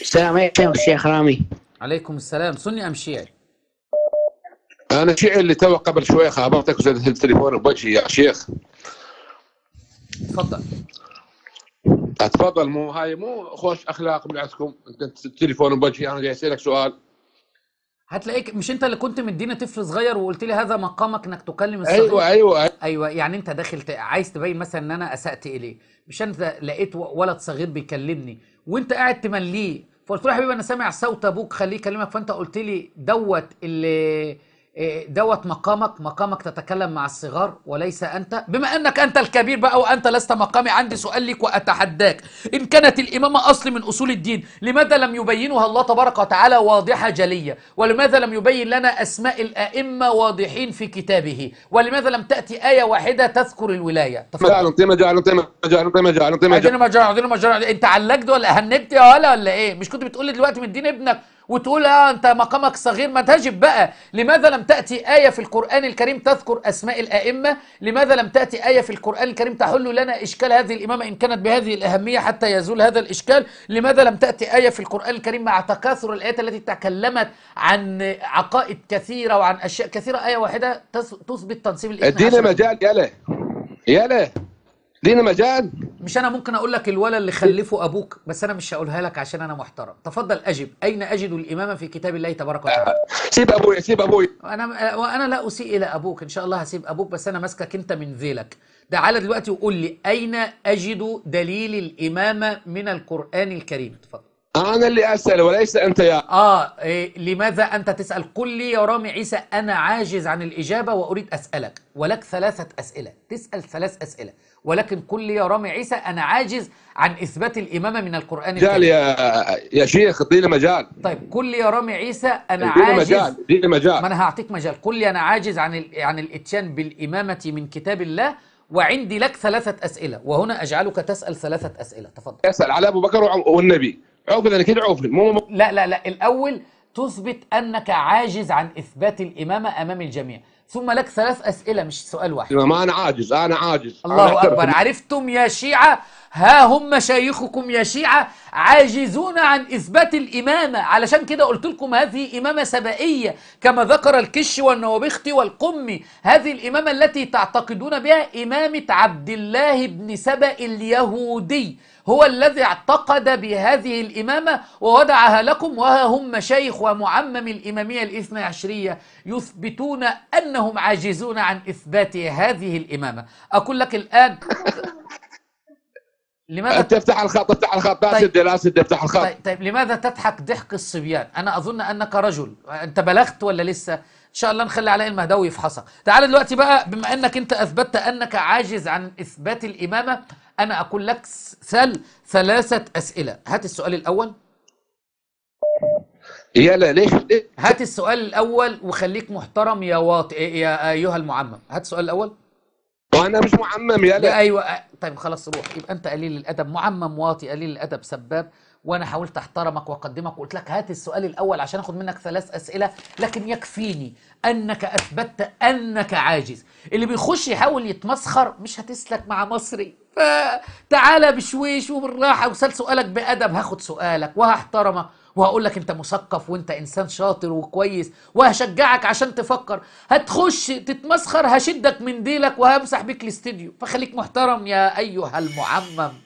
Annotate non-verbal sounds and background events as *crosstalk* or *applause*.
السلام عليكم شيخ رامي عليكم السلام سني ام شيعي؟ انا شيعي اللي تو قبل شوي خابرتك وسدت التليفون بوجهي يا شيخ تفضل اتفضل مو هاي مو خوش اخلاق من عندكم انت التليفون بوجهي انا جاي اسالك سؤال هتلاقيك مش انت اللي كنت مدينا طفل صغير وقلت لي هذا مقامك انك تكلم الصغير ايوه ايوه ايوه, أيوة يعني انت داخل عايز تبين مثلا ان انا اسات اليه مش انت لقيت ولد صغير بيكلمني وانت قاعد تمليه فقلت له يا حبيبي انا سامع صوت ابوك خليه يكلمك فانت قلت لي دوت اللي إيه، دوت مقامك مقامك تتكلم مع الصغار وليس أنت بما أنك أنت الكبير بقى وأنت لست مقامي عندي سؤال لك وأتحداك إن كانت الإمامة أصل من أصول الدين لماذا لم يبينها الله تبارك وتعالى واضحة جلية ولماذا لم يبين لنا أسماء الأئمة واضحين في كتابه ولماذا لم تأتي آية واحدة تذكر الولاية أنت علقت ولا هنبت يا ولا ولا إيه مش كنت بتقول لي دلوقتي من الدين ابنك وتقول اه انت مقامك صغير ما تجب بقى لماذا لم تاتي ايه في القران الكريم تذكر اسماء الائمه لماذا لم تاتي ايه في القران الكريم تحل لنا اشكال هذه الامامه ان كانت بهذه الاهميه حتى يزول هذا الاشكال لماذا لم تاتي ايه في القران الكريم مع تكاثر الايات التي تكلمت عن عقائد كثيره وعن اشياء كثيره ايه واحده تثبت تنصيب الإمامة دينا مجال يلا يلا دينا مجال مش انا ممكن اقول لك الولد اللي خلفه ابوك بس انا مش هقولها لك عشان انا محترم تفضل اجب اين اجد الامامه في كتاب الله تبارك وتعالى سيب ابويا سيب ابويا انا آه، وانا لا اسيء الى ابوك ان شاء الله هسيب ابوك بس انا ماسكك انت من ذيلك تعالى دلوقتي وقول لي اين اجد دليل الامامه من القران الكريم تفضل أنا اللي أسأل وليس أنت يا آه إيه لماذا أنت تسأل قل لي يا رامي عيسى أنا عاجز عن الإجابة وأريد أسألك ولك ثلاثة أسئلة تسأل ثلاث أسئلة ولكن قل لي يا رامي عيسى أنا عاجز عن إثبات الإمامة من القرآن الكريم مجال يا يا شيخ اديني مجال طيب قل لي يا رامي عيسى أنا عاجز مجال اديني مجال ما أنا هعطيك مجال قل لي أنا عاجز عن ال... عن الإتيان بالإمامة من كتاب الله وعندي لك ثلاثة أسئلة وهنا أجعلك تسأل ثلاثة أسئلة تفضل أسأل على أبو بكر والنبي عقد انا كده عقد مو لا لا لا الاول تثبت انك عاجز عن اثبات الامامه امام الجميع ثم لك ثلاث أسئلة مش سؤال واحد ما أنا عاجز أنا عاجز الله أنا أكبر عرفتم يا شيعة ها هم مشايخكم يا شيعة عاجزون عن إثبات الإمامة علشان كده قلت لكم هذه إمامة سبائية كما ذكر الكش والنوبختي والقمي هذه الإمامة التي تعتقدون بها إمامة عبد الله بن سبأ اليهودي هو الذي اعتقد بهذه الإمامة ووضعها لكم وها هم مشايخ ومعمم الإمامية الاثنى عشرية يثبتون أن أنهم عاجزون عن إثبات هذه الإمامة أقول لك الآن *laughs* لماذا تفتح الخط افتح الخط لا طيب. لا سد افتح الخط طيب, طيب لماذا تضحك ضحك الصبيان؟ أنا أظن أنك رجل أنت بلغت ولا لسه؟ إن شاء الله نخلي علاء المهدوي يفحصك تعال دلوقتي بقى بما أنك أنت أثبتت أنك عاجز عن إثبات الإمامة أنا أقول لك سل ثلاثة أسئلة هات السؤال الأول يلا ليش هات السؤال الاول وخليك محترم يا واط يا ايها المعمم هات السؤال الاول وانا مش معمم يلا لا ايوه طيب خلاص روح يبقى انت قليل الادب معمم واطي قليل الادب سباب وانا حاولت احترمك واقدمك وقلت لك هات السؤال الاول عشان اخد منك ثلاث اسئله لكن يكفيني انك اثبتت انك عاجز اللي بيخش يحاول يتمسخر مش هتسلك مع مصري فتعالى بشويش وبالراحه وسال سؤالك بادب هاخد سؤالك وهحترمك وهقول لك انت مثقف وانت انسان شاطر وكويس وهشجعك عشان تفكر هتخش تتمسخر هشدك من ديلك وهمسح بيك الاستديو فخليك محترم يا ايها المعمم